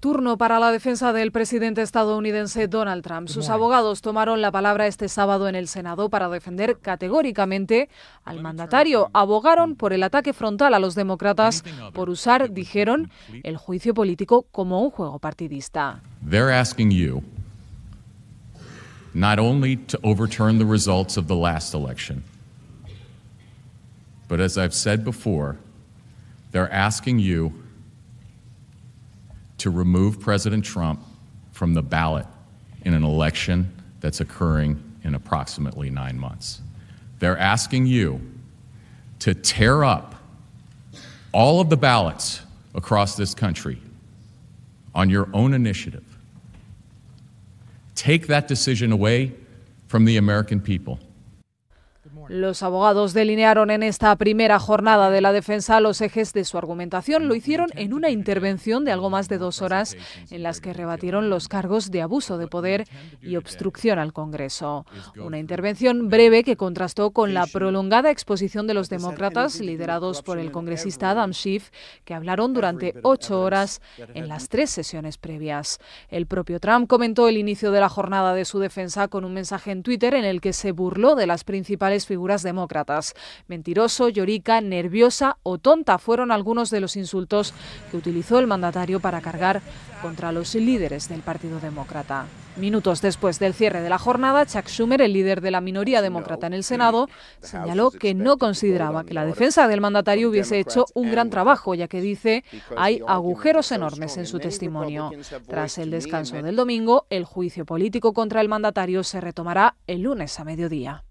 Turno para la defensa del presidente estadounidense Donald Trump. Sus abogados tomaron la palabra este sábado en el Senado para defender categóricamente al mandatario. Abogaron hmm. por el ataque frontal a los demócratas por usar, dijeron, el juicio político como un juego partidista. They're asking you not only to overturn the results of the last election, but as I've said before, they're asking you to remove President Trump from the ballot in an election that's occurring in approximately nine months. They're asking you to tear up all of the ballots across this country on your own initiative. Take that decision away from the American people. Los abogados delinearon en esta primera jornada de la defensa los ejes de su argumentación. Lo hicieron en una intervención de algo más de dos horas en las que rebatieron los cargos de abuso de poder y obstrucción al Congreso. Una intervención breve que contrastó con la prolongada exposición de los demócratas liderados por el congresista Adam Schiff, que hablaron durante ocho horas en las tres sesiones previas. El propio Trump comentó el inicio de la jornada de su defensa con un mensaje en Twitter en el que se burló de las principales figuras demócratas. Mentiroso, llorica, nerviosa o tonta fueron algunos de los insultos que utilizó el mandatario para cargar contra los líderes del Partido Demócrata. Minutos después del cierre de la jornada, Chuck Schumer, el líder de la minoría demócrata en el Senado, señaló que no consideraba que la defensa del mandatario hubiese hecho un gran trabajo, ya que dice hay agujeros enormes en su testimonio. Tras el descanso del domingo, el juicio político contra el mandatario se retomará el lunes a mediodía.